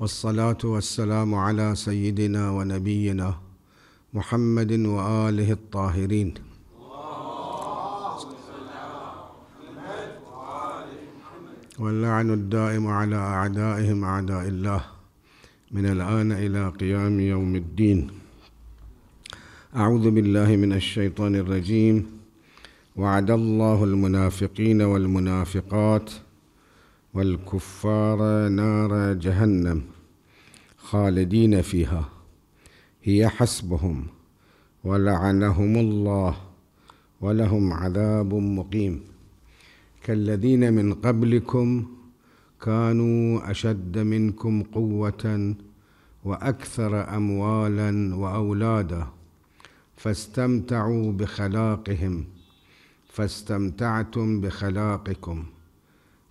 والصلاه والسلام على سيدنا ونبينا محمد واله الطاهرين واللعن الدائم على اعدائهم اعداء الله من الان الى قيام يوم الدين اعوذ بالله من الشيطان الرجيم وعد الله المنافقين والمنافقات والكفار نار جهنم خالدين فيها هي حسبهم ولعنهم الله ولهم عذاب مقيم كالذين من قبلكم كانوا اشد منكم قوه واكثر اموالا واولادا فاستمتعوا بخلاقهم فاستمتعتم بخلاقكم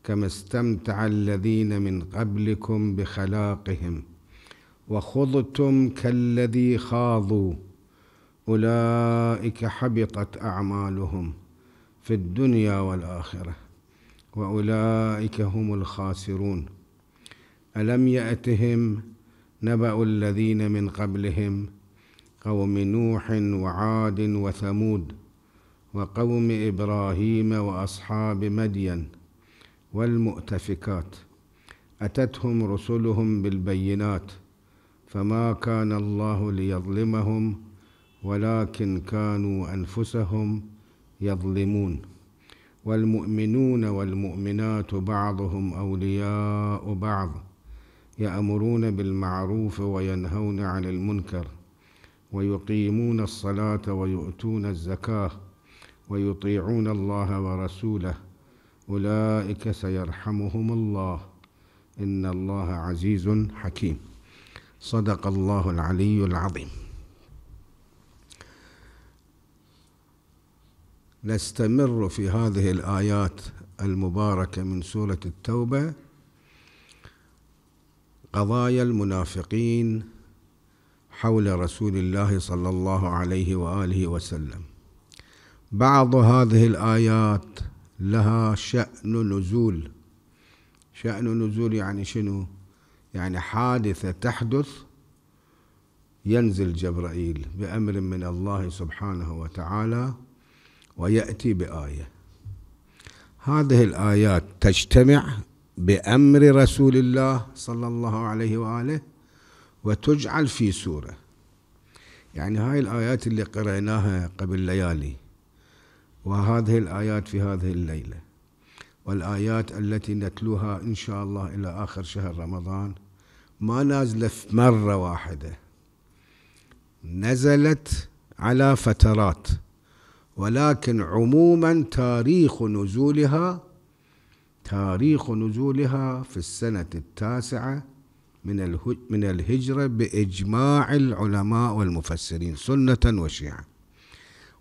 كما استمتع الذين من قبلكم بخلاقهم وخضتم كالذي خاضوا اولئك حبطت اعمالهم في الدنيا والاخره واولئك هم الخاسرون الم ياتهم نبا الذين من قبلهم قوم نوح وعاد وثمود وقوم ابراهيم واصحاب مدين والمؤتفكات اتتهم رسلهم بالبينات فما كان الله ليظلمهم ولكن كانوا انفسهم يظلمون والمؤمنون والمؤمنات بعضهم اولياء بعض يامرون بالمعروف وينهون عن المنكر ويقيمون الصلاه ويؤتون الزكاه ويطيعون الله ورسوله اولئك سيرحمهم الله ان الله عزيز حكيم صدق الله العلي العظيم نستمر في هذه الآيات المباركة من سورة التوبة قضايا المنافقين حول رسول الله صلى الله عليه وآله وسلم بعض هذه الآيات لها شأن نزول شأن نزول يعني شنو؟ يعني حادثة تحدث ينزل جبرائيل بأمر من الله سبحانه وتعالى ويأتي بآية هذه الآيات تجتمع بأمر رسول الله صلى الله عليه وآله وتجعل في سورة يعني هاي الآيات اللي قرأناها قبل ليالي وهذه الآيات في هذه الليلة والآيات التي نتلوها إن شاء الله إلى آخر شهر رمضان ما نازلة مرة واحدة نزلت على فترات ولكن عموما تاريخ نزولها تاريخ نزولها في السنة التاسعة من من الهجرة بإجماع العلماء والمفسرين سنة وشيعة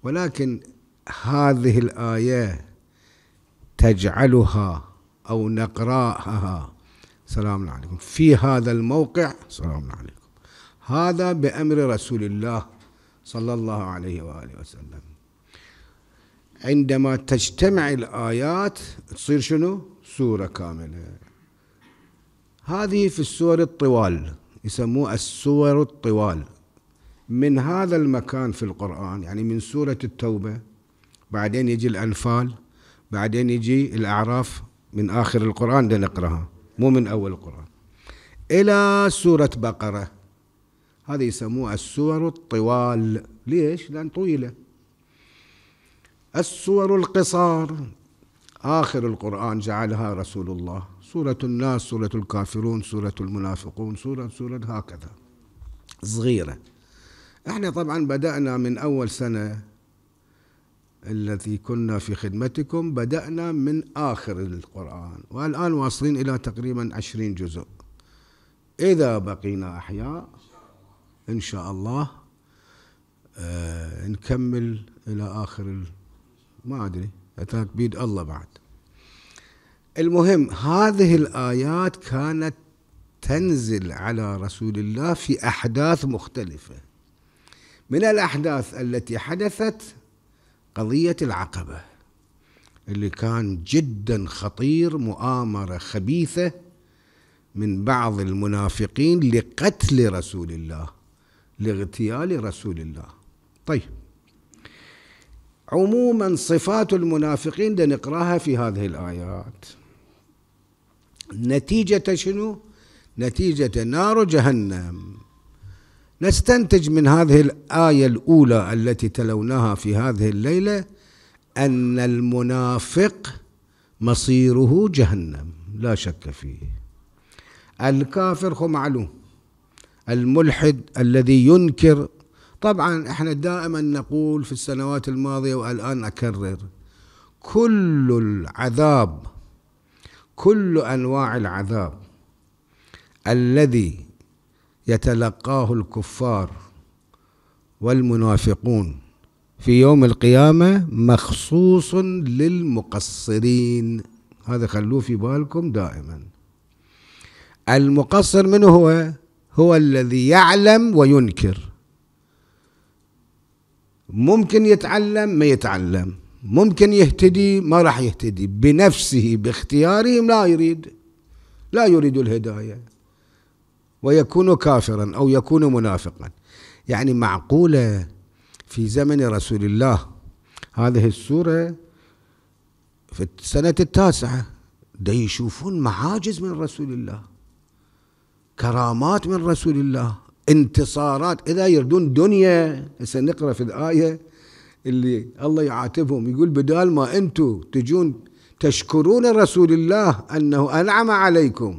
ولكن هذه الآية تجعلها أو نقراها سلام عليكم في هذا الموقع سلام عليكم هذا بأمر رسول الله صلى الله عليه وآله وسلم عندما تجتمع الآيات تصير شنو سورة كاملة هذه في السور الطوال يسموه السور الطوال من هذا المكان في القرآن يعني من سورة التوبة بعدين يجي الأنفال بعدين يجي الأعراف من آخر القرآن ده نقرأها مو من أول القرآن إلى سورة بقرة هذه يسموها السور الطوال ليش؟ لأن طويلة السور القصار آخر القرآن جعلها رسول الله سورة الناس سورة الكافرون سورة المنافقون سورة سورة هكذا صغيرة احنا طبعا بدأنا من أول سنة التي كنا في خدمتكم بدأنا من آخر القرآن والآن واصلين إلى تقريبا عشرين جزء إذا بقينا أحياء إن شاء الله آه نكمل إلى آخر ما أدري أتاك بيد الله بعد المهم هذه الآيات كانت تنزل على رسول الله في أحداث مختلفة من الأحداث التي حدثت قضية العقبة اللي كان جدا خطير مؤامرة خبيثة من بعض المنافقين لقتل رسول الله لاغتيال رسول الله طيب عموما صفات المنافقين لنقراها في هذه الآيات نتيجة شنو؟ نتيجة نار جهنم نستنتج من هذه الآية الأولى التي تلوناها في هذه الليلة أن المنافق مصيره جهنم لا شك فيه الكافر هو معلوم الملحد الذي ينكر طبعا احنا دائما نقول في السنوات الماضية والآن أكرر كل العذاب كل أنواع العذاب الذي يتلقاه الكفار والمنافقون في يوم القيامة مخصوص للمقصرين هذا خلوه في بالكم دائما المقصر من هو هو الذي يعلم وينكر ممكن يتعلم ما يتعلم ممكن يهتدي ما راح يهتدي بنفسه باختياره لا يريد لا يريد الهدايه ويكون كافرا أو يكون منافقا يعني معقولة في زمن رسول الله هذه السورة في السنة التاسعة دا يشوفون معاجز من رسول الله كرامات من رسول الله انتصارات إذا يردون دنيا هسه نقرأ في الآية اللي الله يعاتبهم يقول بدال ما أنتم تجون تشكرون رسول الله أنه أنعم عليكم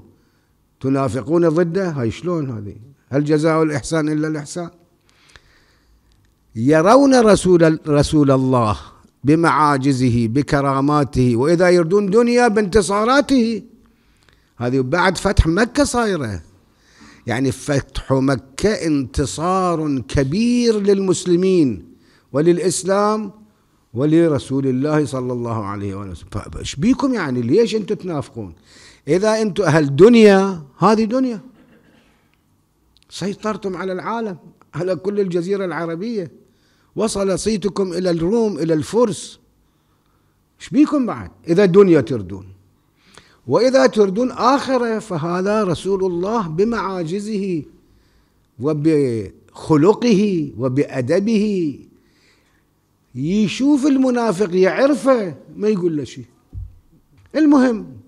تنافقون ضده هاي شلون هذه هل جزاء الإحسان إلا الإحسان يرون رسول, رسول الله بمعاجزه بكراماته وإذا يردون دنيا بانتصاراته هذه بعد فتح مكة صايرة يعني فتح مكة انتصار كبير للمسلمين وللإسلام ولرسول الله صلى الله عليه وسلم فايش بيكم يعني ليش انتم تنافقون إذا أنتم أهل دنيا هذه دنيا سيطرتم على العالم على كل الجزيرة العربية وصل صيتكم إلى الروم إلى الفرس ايش بيكم بعد إذا الدنيا تردون وإذا تردون آخرة فهذا رسول الله بمعاجزه وبخلقه وبأدبه يشوف المنافق يعرفه ما يقول له شيء المهم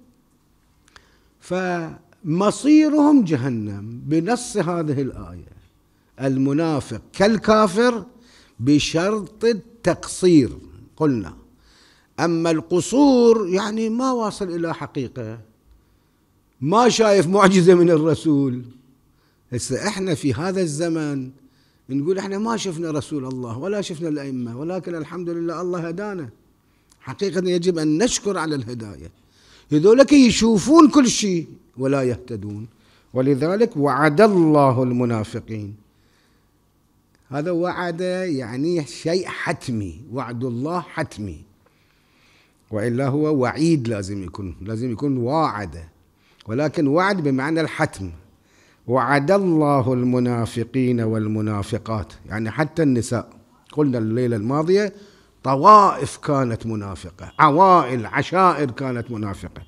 فمصيرهم جهنم بنص هذه الآية المنافق كالكافر بشرط التقصير قلنا أما القصور يعني ما واصل إلى حقيقة ما شايف معجزة من الرسول هسه احنا في هذا الزمن نقول احنا ما شفنا رسول الله ولا شفنا الأئمة ولكن الحمد لله الله هدانا حقيقة يجب أن نشكر على الهداية هذولك يشوفون كل شيء ولا يهتدون ولذلك وعد الله المنافقين هذا وعد يعني شيء حتمي وعد الله حتمي وإلا هو وعيد لازم يكون لازم يكون واعد ولكن وعد بمعنى الحتم وعد الله المنافقين والمنافقات يعني حتى النساء قلنا الليلة الماضية طوائف كانت منافقة عوائل عشائر كانت منافقة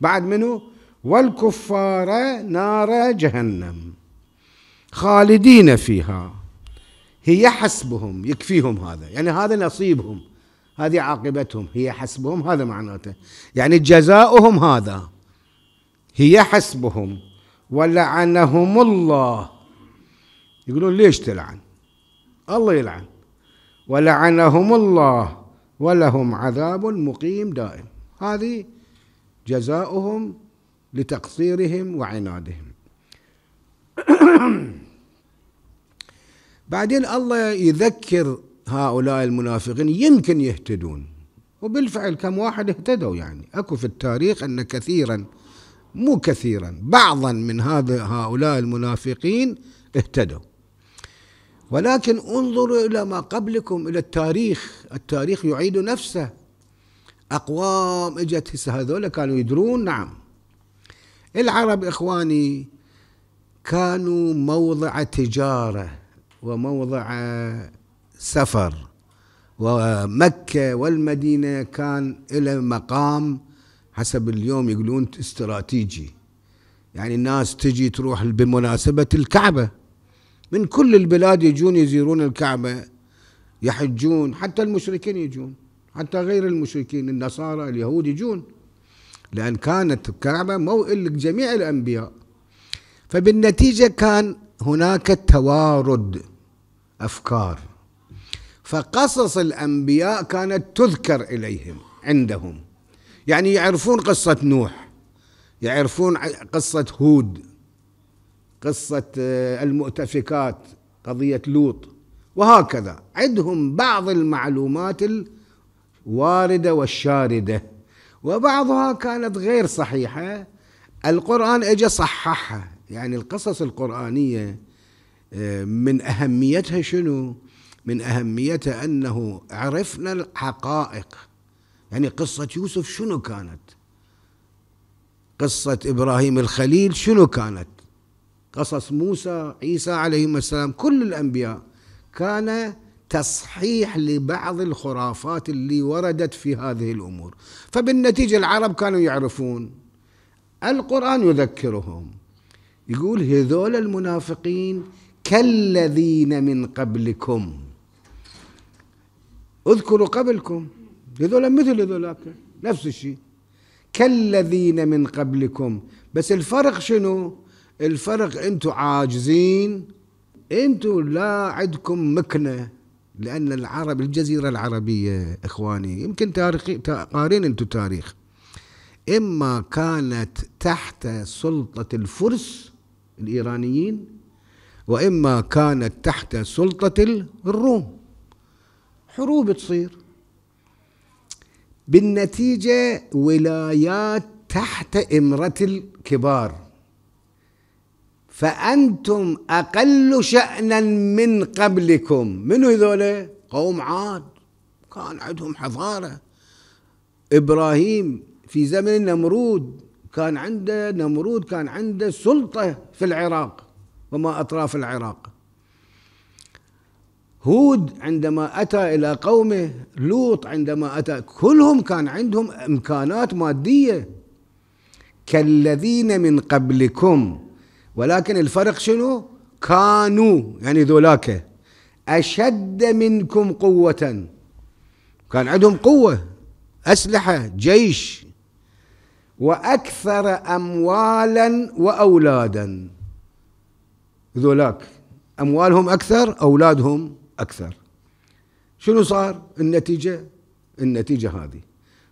بعد منه والكفار نار جهنم خالدين فيها هي حسبهم يكفيهم هذا يعني هذا نصيبهم هذه عاقبتهم هي حسبهم هذا معناته يعني جزاؤهم هذا هي حسبهم ولعنهم الله يقولون ليش تلعن الله يلعن ولعنهم الله ولهم عذاب مقيم دائم هذه جزاؤهم لتقصيرهم وعنادهم بعدين الله يذكر هؤلاء المنافقين يمكن يهتدون وبالفعل كم واحد اهتدوا يعني اكو في التاريخ ان كثيرا مو كثيرا بعضا من هذا هؤلاء المنافقين اهتدوا ولكن انظروا إلى ما قبلكم إلى التاريخ التاريخ يعيد نفسه أقوام إجت هذول كانوا يدرون نعم العرب إخواني كانوا موضع تجارة وموضع سفر ومكة والمدينة كان إلى مقام حسب اليوم يقولون استراتيجي يعني الناس تجي تروح بمناسبة الكعبة من كل البلاد يجون يزيرون الكعبة يحجون حتى المشركين يجون حتى غير المشركين النصارى اليهود يجون لأن كانت الكعبة موئل لجميع الأنبياء فبالنتيجة كان هناك توارد أفكار فقصص الأنبياء كانت تذكر إليهم عندهم يعني يعرفون قصة نوح يعرفون قصة هود قصة آه، المؤتفكات قضية لوط وهكذا عندهم بعض المعلومات الواردة والشاردة وبعضها كانت غير صحيحة القرآن اجى صححها يعني القصص القرآنية آه، من أهميتها شنو من أهميتها أنه عرفنا الحقائق يعني قصة يوسف شنو كانت قصة إبراهيم الخليل شنو كانت قصص موسى عيسى عليهما السلام كل الأنبياء كان تصحيح لبعض الخرافات اللي وردت في هذه الأمور فبالنتيجة العرب كانوا يعرفون القرآن يذكرهم يقول هذول المنافقين كالذين من قبلكم اذكروا قبلكم هذول مثل هذولاك نفس الشيء كالذين من قبلكم بس الفرق شنو الفرق انتو عاجزين انتو لا عندكم مكنه لان العرب الجزيره العربيه اخواني يمكن تاريخي قارين انتو تاريخ اما كانت تحت سلطه الفرس الايرانيين واما كانت تحت سلطه الروم حروب تصير بالنتيجه ولايات تحت امره الكبار فأنتم أقل شأنا من قبلكم منو هذول قوم عاد كان عندهم حضارة إبراهيم في زمن نمرود كان عنده نمرود كان عنده سلطة في العراق وما أطراف العراق هود عندما أتى إلى قومه لوط عندما أتى كلهم كان عندهم إمكانات مادية كالذين من قبلكم ولكن الفرق شنو كانوا يعني ذولاك أشد منكم قوة كان عندهم قوة أسلحة جيش وأكثر أموالا وأولادا ذولاك أموالهم أكثر أولادهم أكثر شنو صار النتيجة النتيجة هذه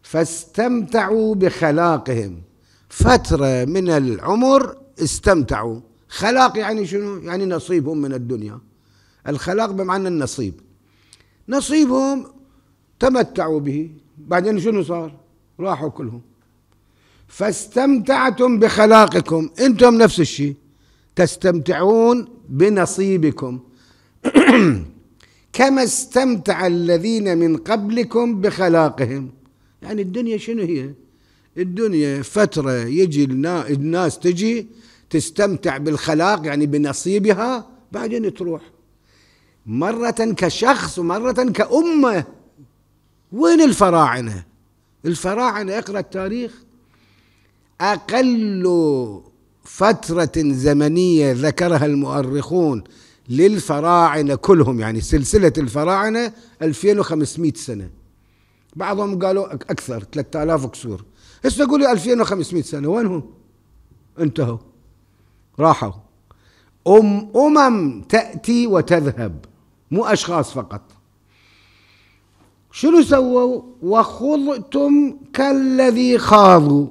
فاستمتعوا بخلاقهم فترة من العمر استمتعوا خلاق يعني شنو يعني نصيبهم من الدنيا الخلاق بمعنى النصيب نصيبهم تمتعوا به بعدين شنو صار راحوا كلهم فاستمتعتم بخلاقكم انتم نفس الشيء تستمتعون بنصيبكم كما استمتع الذين من قبلكم بخلاقهم يعني الدنيا شنو هي الدنيا فترة يجي الناس تجي تستمتع بالخلاق يعني بنصيبها بعدين تروح مرة كشخص ومرة كأمة وين الفراعنة الفراعنة اقرأ التاريخ أقل فترة زمنية ذكرها المؤرخون للفراعنة كلهم يعني سلسلة الفراعنة 2500 سنة بعضهم قالوا أكثر 3000 كسور هسه قولي 2500 سنة وين هم انتهوا راحوا أم أمم تأتي وتذهب مو أشخاص فقط شنو سووا وخضتم كالذي خاضوا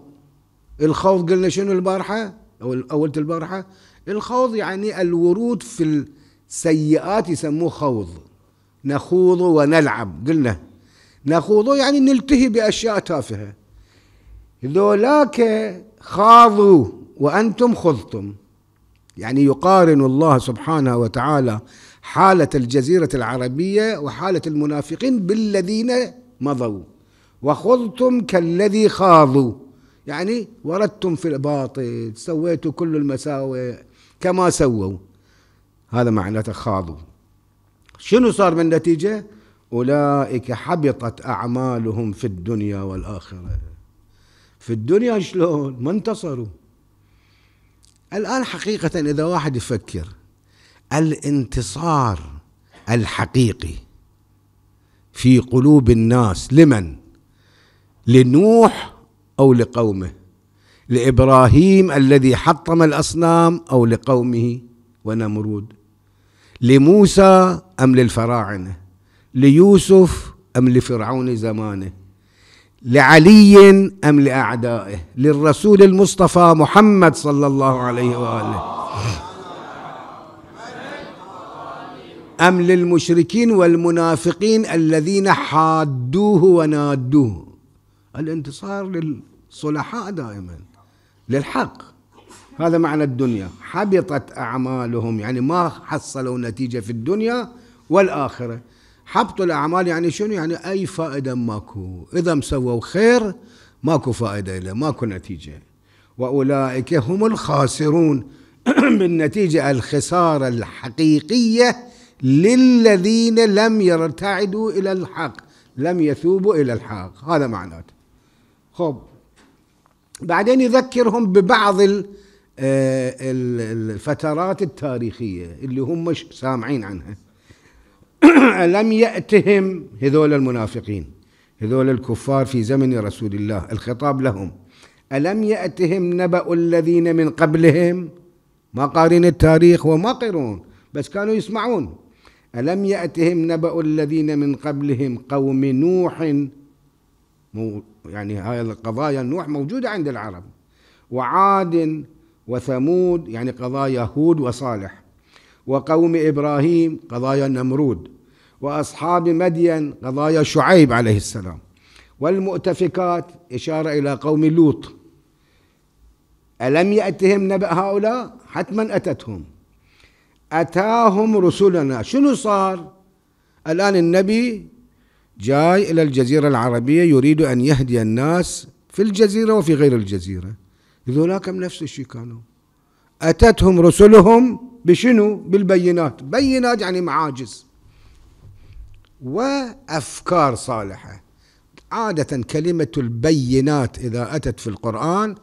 الخوض قلنا شنو البارحة أو أولة البارحة الخوض يعني الورود في السيئات يسموه خوض نخوض ونلعب قلنا نخوض يعني نلتهي بأشياء تافهة ذولاك خاضوا وأنتم خضتم يعني يقارن الله سبحانه وتعالى حالة الجزيرة العربية وحالة المنافقين بالذين مضوا وخضتم كالذي خاضوا يعني وردتم في الباطل سويتوا كل المساوئ كما سووا هذا معناته خاضوا شنو صار من نتيجة أولئك حبطت أعمالهم في الدنيا والآخرة في الدنيا شلون ما انتصروا الآن حقيقة إذا واحد يفكر الانتصار الحقيقي في قلوب الناس لمن؟ لنوح أو لقومه لإبراهيم الذي حطم الأصنام أو لقومه ونمرود لموسى أم للفراعنة ليوسف أم لفرعون زمانه لعلي أم لأعدائه للرسول المصطفى محمد صلى الله عليه وآله أم للمشركين والمنافقين الذين حادوه ونادوه الانتصار للصلحاء دائما للحق هذا معنى الدنيا حبطت أعمالهم يعني ما حصلوا نتيجة في الدنيا والآخرة حبط الأعمال يعني شنو يعني أي فائدة ماكو إذا مسووا خير ماكو فائدة له ماكو نتيجة وأولئك هم الخاسرون بالنتيجة الخسارة الحقيقية للذين لم يرتعدوا إلى الحق لم يثوبوا إلى الحق هذا معناته خب بعدين يذكرهم ببعض آه، الفترات التاريخية اللي هم مش سامعين عنها لم يأتهم هذول المنافقين هذول الكفار في زمن رسول الله الخطاب لهم ألم يأتهم نبأ الذين من قبلهم ما قارن التاريخ وما قرون بس كانوا يسمعون ألم يأتهم نبأ الذين من قبلهم قوم نوح مو يعني هاي القضايا نوح موجودة عند العرب وعاد وثمود يعني قضايا هود وصالح وقوم إبراهيم قضايا النمرود وأصحاب مدين قضايا شعيب عليه السلام والمؤتفكات إشارة إلى قوم لوط ألم يأتهم نبأ هؤلاء حتما أتتهم أتاهم رسلنا شنو صار الآن النبي جاي إلى الجزيرة العربية يريد أن يهدي الناس في الجزيرة وفي غير الجزيرة ذولا نفس الشيء كانوا أتتهم رسلهم بشنو بالبينات بينات يعني معاجز وأفكار صالحة عادة كلمة البينات إذا أتت في القرآن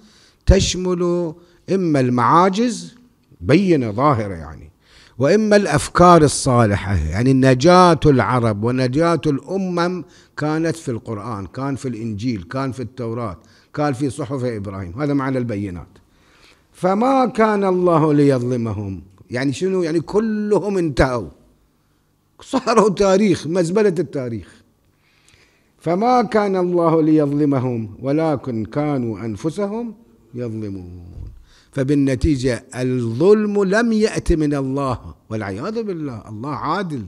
تشمل إما المعاجز بينة ظاهرة يعني وإما الأفكار الصالحة يعني نجاة العرب ونجاة الأمم كانت في القرآن كان في الإنجيل كان في التوراة كان في صحف إبراهيم هذا معنى البينات فما كان الله ليظلمهم يعني شنو يعني كلهم انتهوا صاروا تاريخ مزبلة التاريخ فما كان الله ليظلمهم ولكن كانوا أنفسهم يظلمون فبالنتيجة الظلم لم يأتي من الله والعياذ بالله الله عادل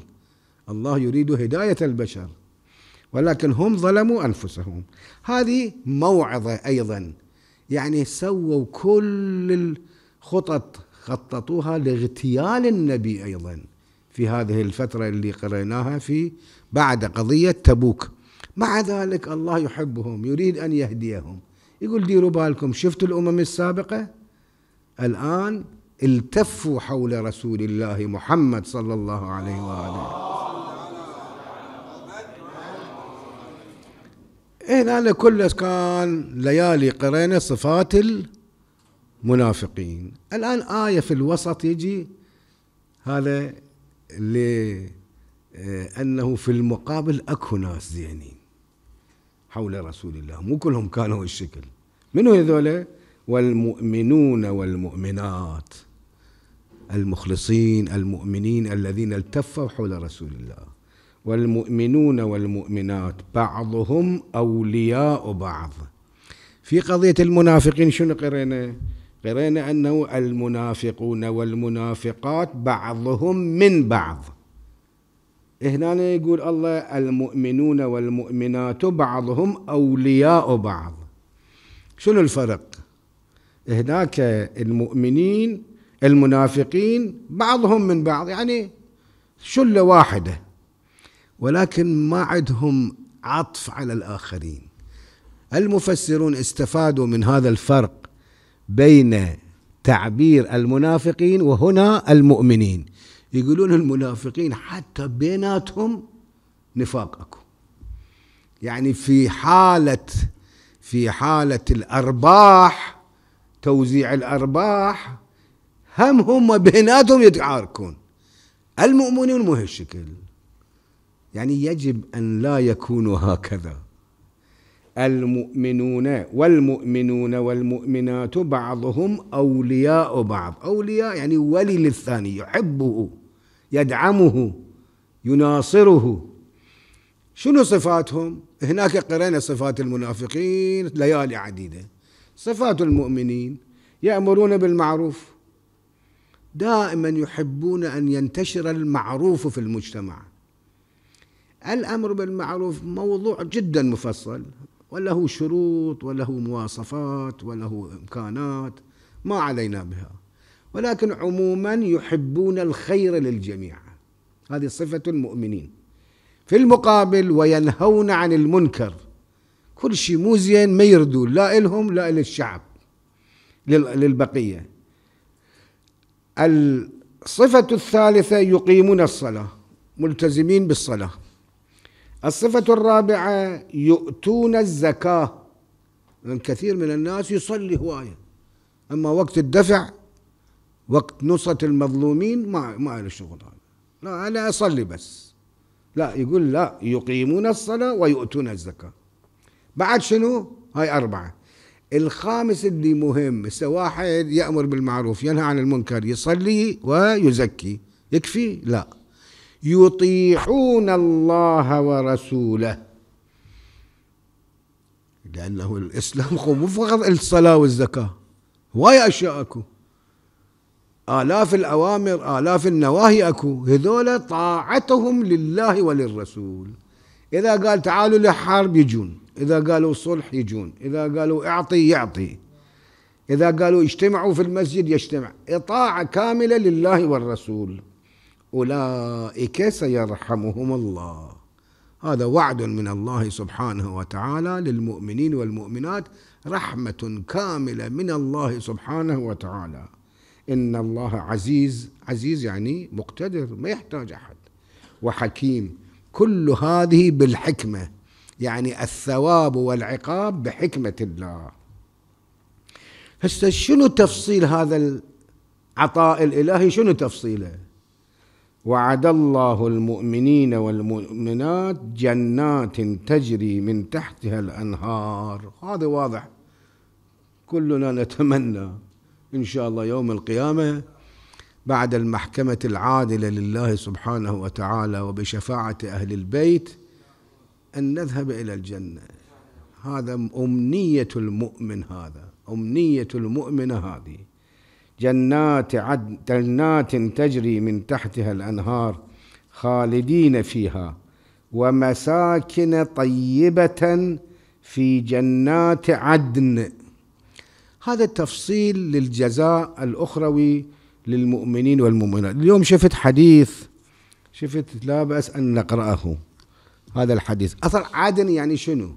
الله يريد هداية البشر ولكن هم ظلموا أنفسهم هذه موعظة أيضا يعني سووا كل الخطط خططوها لاغتيال النبي أيضا في هذه الفترة اللي قريناها في بعد قضية تبوك مع ذلك الله يحبهم يريد أن يهديهم يقول ديروا بالكم شفتوا الأمم السابقة الآن التفوا حول رسول الله محمد صلى الله عليه وآله هنا إيه لكل كان ليالي قرينا صفات المنافقين الآن آية في الوسط يجي هذا لأنه آه، في المقابل أكو ناس زينين حول رسول الله مو كلهم كانوا الشكل من هذول والمؤمنون والمؤمنات المخلصين المؤمنين الذين التفوا حول رسول الله والمؤمنون والمؤمنات بعضهم أولياء بعض في قضية المنافقين شنو قرينا قرينا أنه المنافقون والمنافقات بعضهم من بعض هنا يقول الله المؤمنون والمؤمنات بعضهم أولياء بعض شنو الفرق هناك المؤمنين المنافقين بعضهم من بعض يعني شلة واحدة ولكن ما عندهم عطف على الآخرين المفسرون استفادوا من هذا الفرق بين تعبير المنافقين وهنا المؤمنين يقولون المنافقين حتى بيناتهم نفاق اكو يعني في حالة في حالة الأرباح توزيع الأرباح هم هم بيناتهم يتعاركون المؤمنون مو هالشكل يعني يجب أن لا يكونوا هكذا المؤمنون والمؤمنون والمؤمنات بعضهم أولياء بعض أولياء يعني ولي للثاني يحبه يدعمه يناصره شنو صفاتهم هناك قرينا صفات المنافقين ليالي عديدة صفات المؤمنين يأمرون بالمعروف دائما يحبون أن ينتشر المعروف في المجتمع الأمر بالمعروف موضوع جدا مفصل وله شروط وله مواصفات وله إمكانات ما علينا بها ولكن عموما يحبون الخير للجميع هذه صفة المؤمنين في المقابل وينهون عن المنكر كل شيء مو زين ما يردون لا إلهم لا للشعب للبقية الصفة الثالثة يقيمون الصلاة ملتزمين بالصلاة الصفة الرابعة يؤتون الزكاة لأن كثير من الناس يصلي هواية أما وقت الدفع وقت نصرة المظلومين ما ما له شغل هذا لا أنا أصلي بس لا يقول لا يقيمون الصلاة ويؤتون الزكاة بعد شنو هاي أربعة الخامس اللي مهم هسه واحد يأمر بالمعروف ينهى عن المنكر يصلي ويزكي يكفي لا يطيعون الله ورسوله لأنه الإسلام هو مو فقط الصلاة والزكاة هواي أشياء أكو آلاف الأوامر آلاف النواهي أكو هذول طاعتهم لله وللرسول إذا قال تعالوا لحرب يجون إذا قالوا صلح يجون إذا قالوا اعطي يعطي إذا قالوا اجتمعوا في المسجد يجتمع إطاعة كاملة لله والرسول أولئك سيرحمهم الله هذا وعد من الله سبحانه وتعالى للمؤمنين والمؤمنات رحمة كاملة من الله سبحانه وتعالى إن الله عزيز عزيز يعني مقتدر ما يحتاج أحد وحكيم كل هذه بالحكمة يعني الثواب والعقاب بحكمة الله هسه شنو تفصيل هذا العطاء الإلهي شنو تفصيله وعد الله المؤمنين والمؤمنات جنات تجري من تحتها الانهار هذا واضح كلنا نتمنى ان شاء الله يوم القيامه بعد المحكمه العادله لله سبحانه وتعالى وبشفاعه اهل البيت ان نذهب الى الجنه هذا امنيه المؤمن هذا امنيه المؤمنه هذه جنات عدن جنات تجري من تحتها الأنهار خالدين فيها ومساكن طيبة في جنات عدن هذا التفصيل للجزاء الأخروي للمؤمنين والمؤمنات اليوم شفت حديث شفت لا بأس أن نقرأه هذا الحديث أصل عدن يعني شنو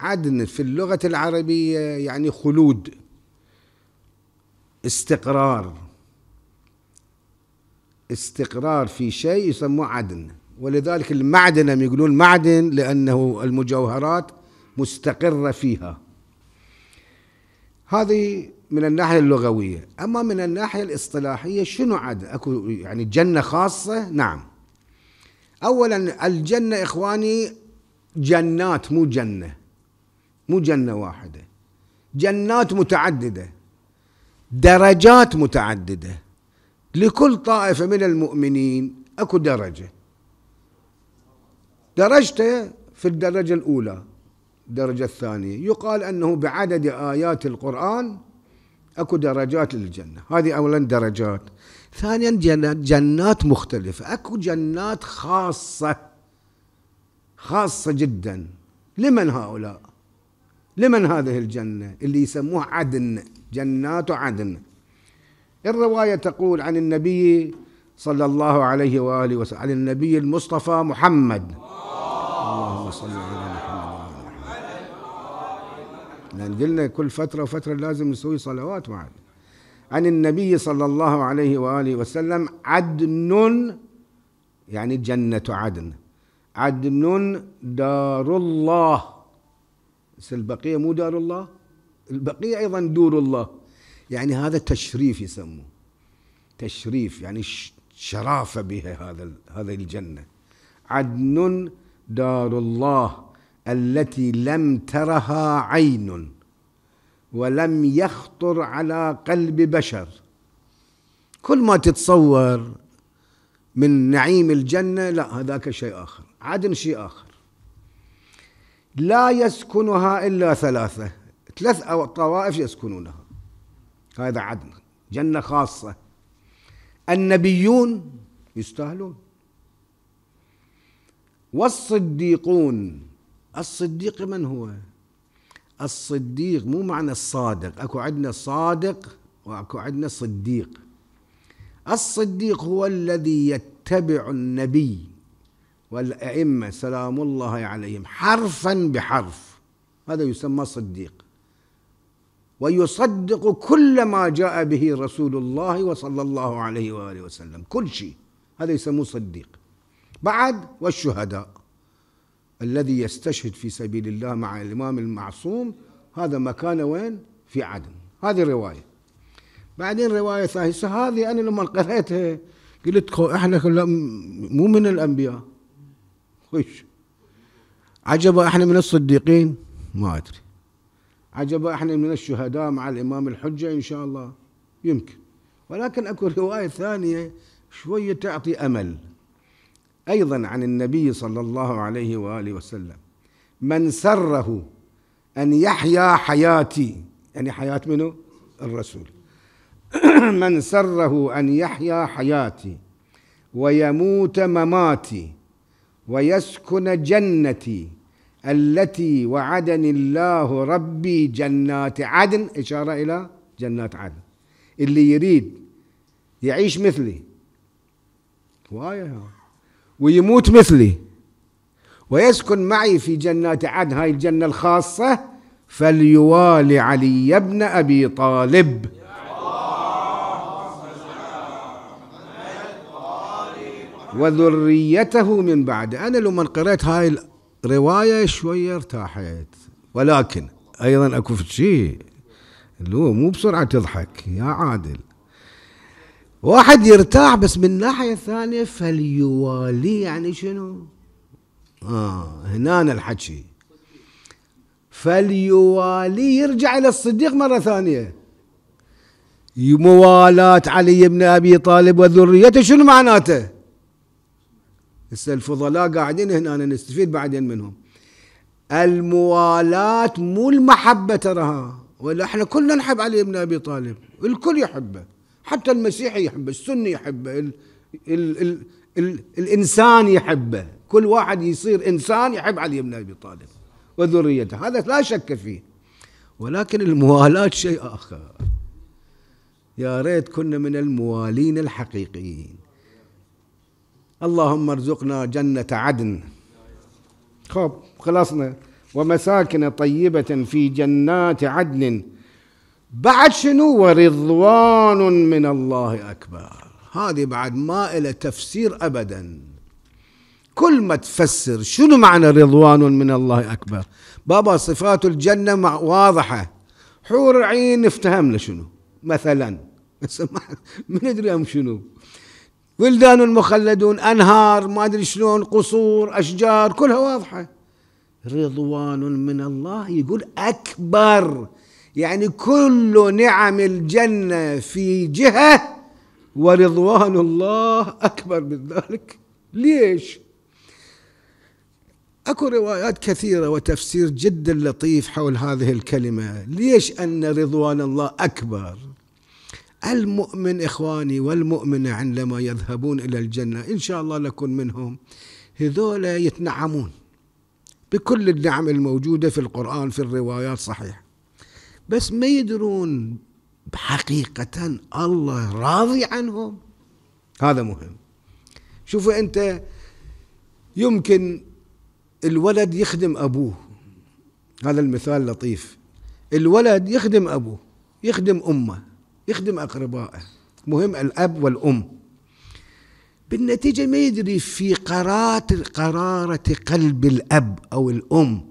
عدن في اللغة العربية يعني خلود استقرار استقرار في شيء يسموه عدن ولذلك المعدن يقولون معدن لأنه المجوهرات مستقرة فيها هذه من الناحية اللغوية أما من الناحية الاصطلاحية شنو عدن أكو يعني جنة خاصة نعم أولا الجنة إخواني جنات مو جنة مو جنة واحدة جنات متعددة درجات متعدده لكل طائفه من المؤمنين اكو درجه درجته في الدرجه الاولى الدرجه الثانيه يقال انه بعدد ايات القران اكو درجات للجنه هذه اولا درجات ثانيا جنات مختلفه اكو جنات خاصه خاصه جدا لمن هؤلاء لمن هذه الجنة اللي يسموها عدن جنات عدن الرواية تقول عن النبي صلى الله عليه وآله وسلم عن النبي المصطفى محمد اللهم صل على محمد وعلى محمد لأن قلنا كل فترة وفترة لازم نسوي صلوات بعد عن النبي صلى الله عليه وآله وسلم عدن يعني جنة عدن عدن دار الله بس البقية مو دار الله البقية أيضا دور الله يعني هذا تشريف يسموه تشريف يعني شرافة بها هذا هذه الجنة عدن دار الله التي لم ترها عين ولم يخطر على قلب بشر كل ما تتصور من نعيم الجنة لا هذاك شيء آخر عدن شيء آخر لا يسكنها إلا ثلاثة ثلاث أو طوائف يسكنونها هذا عدن جنة خاصة النبيون يستاهلون والصديقون الصديق من هو الصديق مو معنى الصادق اكو عندنا صادق واكو عندنا صديق الصديق هو الذي يتبع النبي والأئمة سلام الله عليهم حرفا بحرف هذا يسمى صديق ويصدق كل ما جاء به رسول الله وصلى الله عليه وآله وسلم كل شيء هذا يسموه صديق بعد والشهداء الذي يستشهد في سبيل الله مع الإمام المعصوم هذا مكانه وين في عدن هذه رواية بعدين رواية ثالثة هذه أنا لما قرأتها قلت احنا مو من الأنبياء وش عجبا احنا من الصديقين ما ادري عجبا احنا من الشهداء مع الامام الحجه ان شاء الله يمكن ولكن اكو روايه ثانيه شويه تعطي امل ايضا عن النبي صلى الله عليه واله وسلم من سره ان يحيا حياتي يعني حياه منه الرسول من سره ان يحيا حياتي ويموت مماتي ويسكن جنتي التي وعدني الله ربي جنات عدن إشارة إلى جنات عدن اللي يريد يعيش مثلي ويموت مثلي ويسكن معي في جنات عدن هاي الجنة الخاصة فليوالي علي ابن أبي طالب وذريته من بعد أنا لما قرأت هاي الرواية شوية ارتاحت ولكن أيضا أكو شيء اللي هو مو بسرعة تضحك يا عادل واحد يرتاح بس من الناحية الثانية فليوالي يعني شنو آه هنا الحكي فليوالي يرجع إلى الصديق مرة ثانية موالاة علي بن أبي طالب وذريته شنو معناته هسه الفضلاء قاعدين هنا أنا نستفيد بعدين منهم الموالاة مو المحبة تراها ولا احنا كلنا نحب علي بن ابي طالب الكل يحبه حتى المسيحي يحبه السني يحبه ال ال ال ال الانسان يحبه كل واحد يصير انسان يحب علي بن ابي طالب وذريته هذا لا شك فيه ولكن الموالاة شيء اخر يا ريت كنا من الموالين الحقيقيين اللهم ارزقنا جنة عدن خب خلصنا ومساكن طيبة في جنات عدن بعد شنو ورضوان من الله أكبر هذه بعد ما إلى تفسير أبدا كل ما تفسر شنو معنى رضوان من الله أكبر بابا صفات الجنة واضحة حور عين افتهمنا شنو مثلا من يدري أم شنو ولدان المخلدون أنهار ما أدري شلون قصور أشجار كلها واضحة رضوان من الله يقول أكبر يعني كل نعم الجنة في جهة ورضوان الله أكبر من ذلك ليش؟ اكو روايات كثيره وتفسير جدا لطيف حول هذه الكلمه، ليش ان رضوان الله اكبر؟ المؤمن إخواني والمؤمنة عندما يذهبون إلى الجنة إن شاء الله لكم منهم هذول يتنعمون بكل النعم الموجودة في القرآن في الروايات صحيح بس ما يدرون حقيقة الله راضي عنهم هذا مهم شوفوا أنت يمكن الولد يخدم أبوه هذا المثال لطيف الولد يخدم أبوه يخدم أمه يخدم أقربائه مهم الأب والأم بالنتيجة ما يدري في قرارات قرارة قلب الأب أو الأم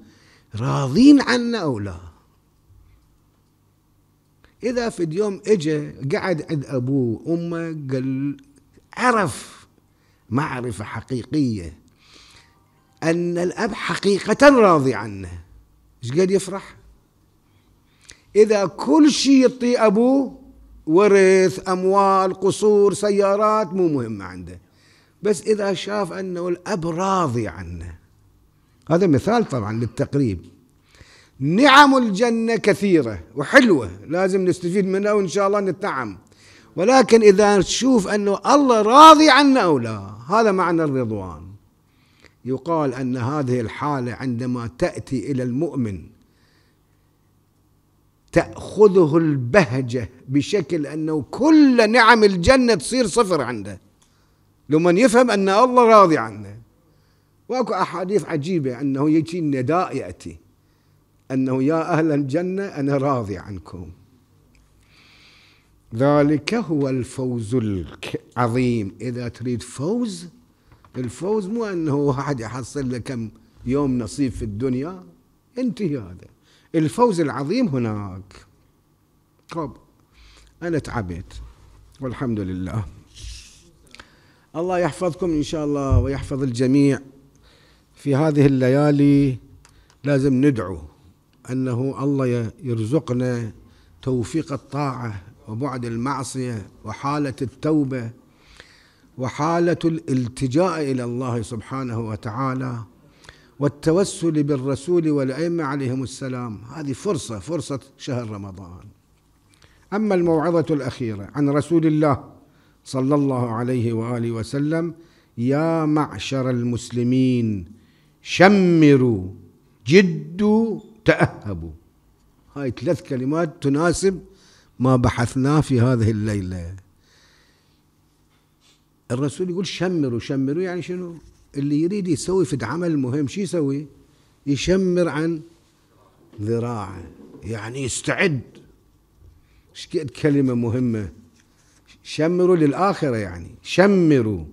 راضين عنا أو لا إذا في اليوم إجا قعد عند أبوه وأمه قال عرف معرفة حقيقية أن الأب حقيقة راضي عنه ايش قد يفرح إذا كل شيء يطيع أبوه ورث أموال قصور سيارات مو مهمة عنده بس إذا شاف أنه الأب راضي عنه هذا مثال طبعا للتقريب نعم الجنة كثيرة وحلوة لازم نستفيد منها وإن شاء الله نتنعم ولكن إذا تشوف أنه الله راضي عنا أو لا هذا معنى الرضوان يقال أن هذه الحالة عندما تأتي إلى المؤمن تأخذه البهجة بشكل أنه كل نعم الجنة تصير صفر عنده لمن يفهم أن الله راضي عنه واكو أحاديث عجيبة أنه يجي النداء يأتي أنه يا أهل الجنة أنا راضي عنكم ذلك هو الفوز العظيم إذا تريد فوز الفوز مو أنه واحد يحصل له كم يوم نصيب في الدنيا انتهي هذا الفوز العظيم هناك طب أنا تعبت والحمد لله الله يحفظكم إن شاء الله ويحفظ الجميع في هذه الليالي لازم ندعو أنه الله يرزقنا توفيق الطاعة وبعد المعصية وحالة التوبة وحالة الالتجاء إلى الله سبحانه وتعالى والتوسل بالرسول والأئمة عليهم السلام هذه فرصة فرصة شهر رمضان أما الموعظة الأخيرة عن رسول الله صلى الله عليه وآله وسلم يا معشر المسلمين شمروا جدوا تأهبوا هاي ثلاث كلمات تناسب ما بحثناه في هذه الليلة الرسول يقول شمروا شمروا يعني شنو اللي يريد يسوي في عمل مهم شو يسوي يشمر عن ذراعه يعني يستعد ايش كلمة مهمة شمروا للآخرة يعني شمروا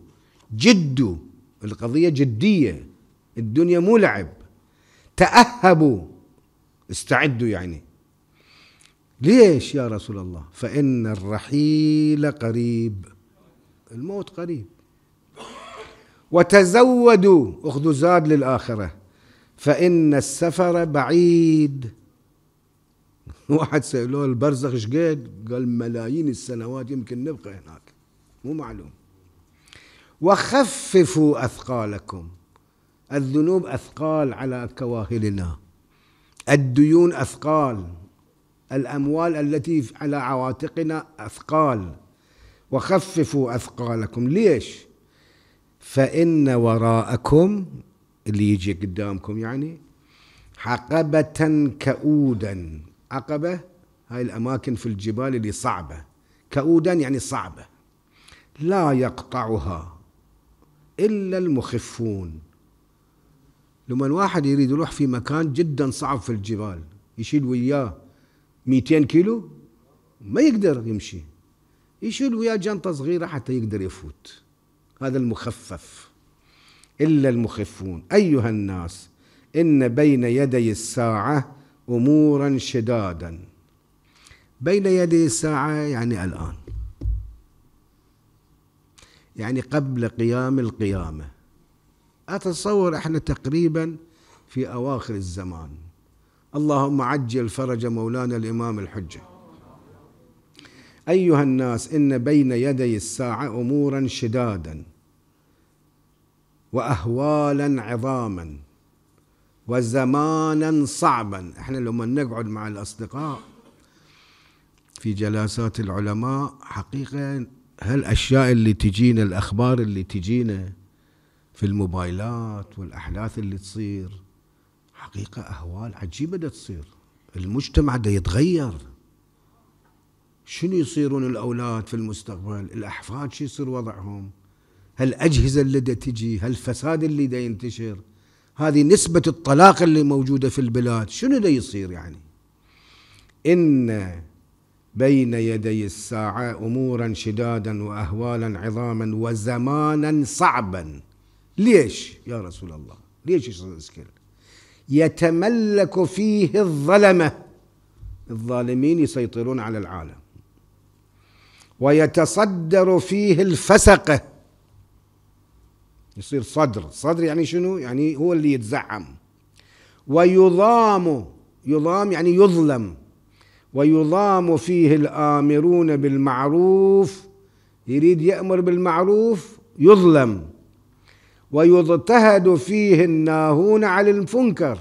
جدوا القضية جدية الدنيا مو لعب تأهبوا استعدوا يعني ليش يا رسول الله فإن الرحيل قريب الموت قريب وتزودوا اخذوا زاد للآخرة فإن السفر بعيد واحد سألوه البرزخ شقد قال ملايين السنوات يمكن نبقى هناك مو معلوم وخففوا أثقالكم الذنوب أثقال على كواهلنا الديون أثقال الأموال التي على عواتقنا أثقال وخففوا أثقالكم ليش؟ فإن وراءكم اللي يجي قدامكم يعني عقبة كؤودا عقبة هاي الأماكن في الجبال اللي صعبة كؤودا يعني صعبة لا يقطعها إلا المخفون لما الواحد يريد يروح في مكان جدا صعب في الجبال يشيل وياه 200 كيلو ما يقدر يمشي يشيل وياه جنطة صغيرة حتى يقدر يفوت هذا المخفف إلا المخفون أيها الناس إن بين يدي الساعة أمورا شدادا بين يدي الساعة يعني الآن يعني قبل قيام القيامة أتصور احنا تقريبا في أواخر الزمان اللهم عجل فرج مولانا الإمام الحجة أيها الناس إن بين يدي الساعة أمورا شدادا وأهوالا عظاما وزمانا صعبا احنا لما نقعد مع الأصدقاء في جلسات العلماء حقيقة هالأشياء اللي تجينا الأخبار اللي تجينا في الموبايلات والأحداث اللي تصير حقيقة أهوال عجيبة تصير المجتمع ده يتغير شنو يصيرون الأولاد في المستقبل الأحفاد شو يصير وضعهم هالأجهزة اللي دا تجي هالفساد اللي دا ينتشر هذه نسبة الطلاق اللي موجودة في البلاد شنو دا يصير يعني إن بين يدي الساعة أمورا شدادا وأهوالا عظاما وزمانا صعبا ليش يا رسول الله ليش يصير يتملك فيه الظلمة الظالمين يسيطرون على العالم ويتصدر فيه الفسقة يصير صدر صدر يعني شنو يعني هو اللي يتزعم ويضام يضام يعني يظلم ويضام فيه الآمرون بالمعروف يريد يأمر بالمعروف يظلم ويضطهد فيه الناهون على المنكر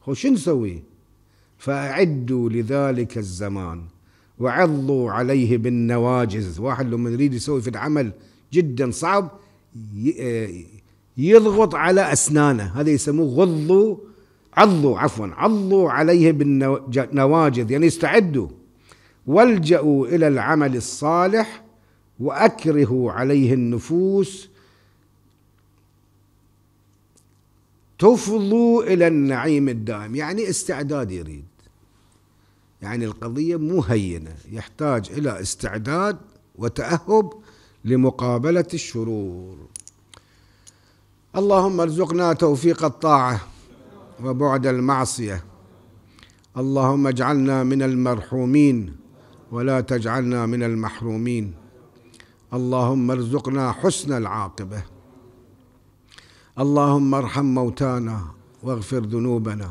خو شو نسوي فأعدوا لذلك الزمان وعضوا عليه بالنواجز واحد لما يريد يسوي في العمل جدا صعب آه، يضغط على أسنانه هذا يسموه غضوا عضوا عفوا عضوا عليه بالنواجذ يعني استعدوا والجأوا إلى العمل الصالح وأكرهوا عليه النفوس تفضوا إلى النعيم الدائم يعني استعداد يريد يعني القضية مو هينة يحتاج إلى استعداد وتأهب لمقابلة الشرور اللهم ارزقنا توفيق الطاعة وبعد المعصية اللهم اجعلنا من المرحومين ولا تجعلنا من المحرومين اللهم ارزقنا حسن العاقبة اللهم ارحم موتانا واغفر ذنوبنا